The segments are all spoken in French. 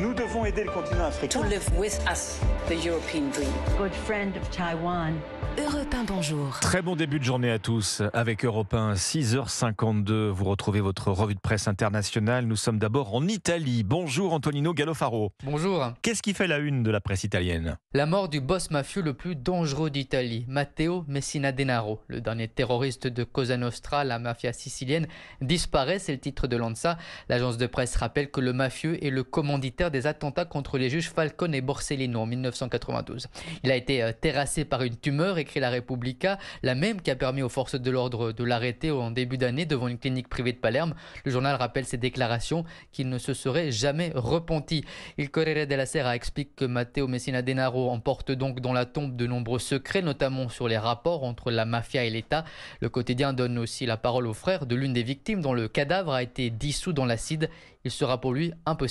Nous devons aider le continent africain. To live with us, the European dream. Good friend of Taiwan. Europe 1, bonjour. Très bon début de journée à tous. Avec Europe 1, 6h52, vous retrouvez votre revue de presse internationale. Nous sommes d'abord en Italie. Bonjour Antonino Gallofaro. Bonjour. Qu'est-ce qui fait la une de la presse italienne La mort du boss mafieux le plus dangereux d'Italie, Matteo Messina Denaro, le dernier terroriste de Cosa Nostra, la mafia sicilienne, disparaît, c'est le titre de l'ANSA. L'agence de presse rappelle que le mafieux est le commanditaire des attentats contre les juges Falcone et Borsellino en 1992. Il a été euh, terrassé par une tumeur, écrit la Repubblica, la même qui a permis aux forces de l'ordre de l'arrêter en début d'année devant une clinique privée de Palerme. Le journal rappelle ses déclarations qu'il ne se serait jamais repenti. Il Corriere della Sera explique que Matteo Messina Denaro emporte donc dans la tombe de nombreux secrets, notamment sur les rapports entre la mafia et l'État. Le quotidien donne aussi la parole au frère de l'une des victimes dont le cadavre a été dissous dans l'acide. Il sera pour lui impossible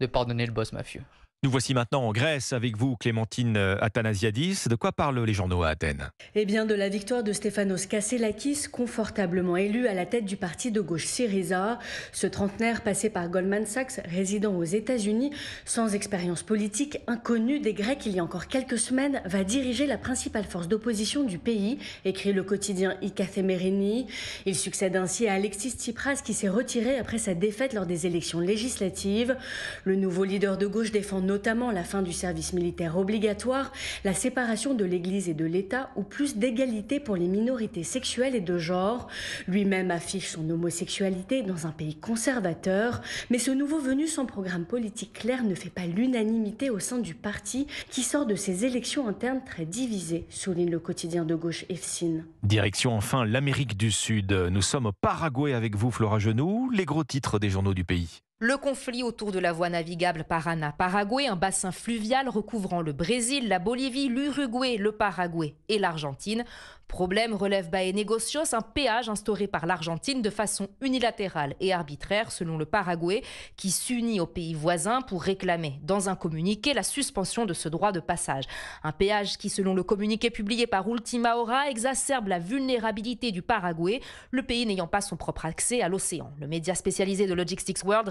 de pardonner le boss mafieux. Nous voici maintenant en Grèce avec vous, Clémentine euh, Athanasiadis. De quoi parlent les journaux à Athènes Eh bien, de la victoire de Stéphanos Kasselakis, confortablement élu à la tête du parti de gauche Syriza. Ce trentenaire passé par Goldman Sachs, résident aux États-Unis, sans expérience politique, inconnu des Grecs il y a encore quelques semaines, va diriger la principale force d'opposition du pays, écrit le quotidien Ikathemerini. Il succède ainsi à Alexis Tsipras qui s'est retiré après sa défaite lors des élections législatives. Le nouveau leader de gauche défend notamment la fin du service militaire obligatoire, la séparation de l'Église et de l'État ou plus d'égalité pour les minorités sexuelles et de genre. Lui-même affiche son homosexualité dans un pays conservateur, mais ce nouveau venu sans programme politique clair ne fait pas l'unanimité au sein du parti qui sort de ses élections internes très divisées, souligne le quotidien de gauche EFSIN. Direction enfin l'Amérique du Sud. Nous sommes au Paraguay avec vous, Flora Genoux. Les gros titres des journaux du pays. Le conflit autour de la voie navigable Parana-Paraguay, un bassin fluvial recouvrant le Brésil, la Bolivie, l'Uruguay, le Paraguay et l'Argentine. Problème relève Bae Negocios, un péage instauré par l'Argentine de façon unilatérale et arbitraire selon le Paraguay, qui s'unit aux pays voisins pour réclamer dans un communiqué la suspension de ce droit de passage. Un péage qui, selon le communiqué publié par Ultima Hora, exacerbe la vulnérabilité du Paraguay, le pays n'ayant pas son propre accès à l'océan. Le média spécialisé de Logistics World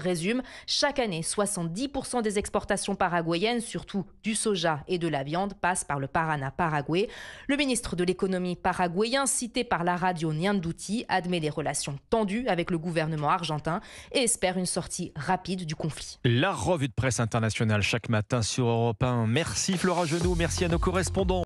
chaque année, 70% des exportations paraguayennes, surtout du soja et de la viande, passent par le Parana Paraguay. Le ministre de l'économie paraguayen, cité par la radio Nianduti, admet les relations tendues avec le gouvernement argentin et espère une sortie rapide du conflit. La revue de presse internationale chaque matin sur Europe 1. Merci Flora Genoux, merci à nos correspondants.